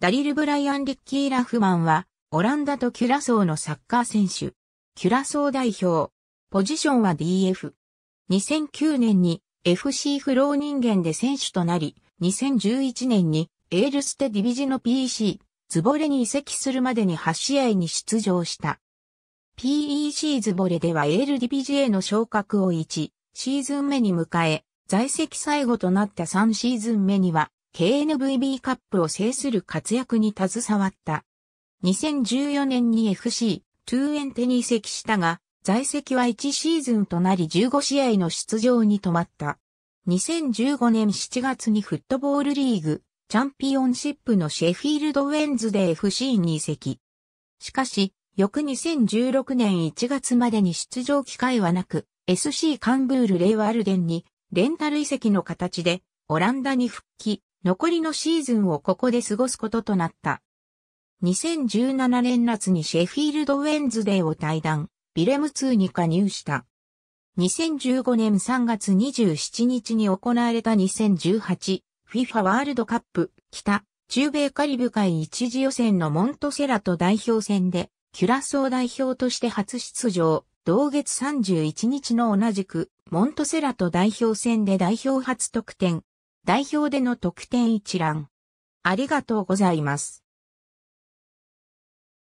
ダリル・ブライアン・リッキー・ラフマンは、オランダとキュラソーのサッカー選手。キュラソー代表。ポジションは DF。2009年に FC フロー人間で選手となり、2011年にエールステディビジの PEC、ズボレに移籍するまでに8試合に出場した。PEC ズボレではエールディビジへの昇格を1、シーズン目に迎え、在籍最後となった3シーズン目には、KNVB カップを制する活躍に携わった。2014年に FC、2エンテに移籍したが、在籍は1シーズンとなり15試合の出場に止まった。2015年7月にフットボールリーグ、チャンピオンシップのシェフィールドウェンズで FC に移籍。しかし、翌2016年1月までに出場機会はなく、SC カンブール・レイワールデンにレンタル移籍の形でオランダに復帰。残りのシーズンをここで過ごすこととなった。2017年夏にシェフィールド・ウェンズデーを退団、ビレム2に加入した。2015年3月27日に行われた 2018FIFA ワールドカップ北中米カリブ海一次予選のモントセラと代表戦でキュラソー代表として初出場、同月31日の同じくモントセラと代表戦で代表初得点代表での得点一覧。ありがとうございます。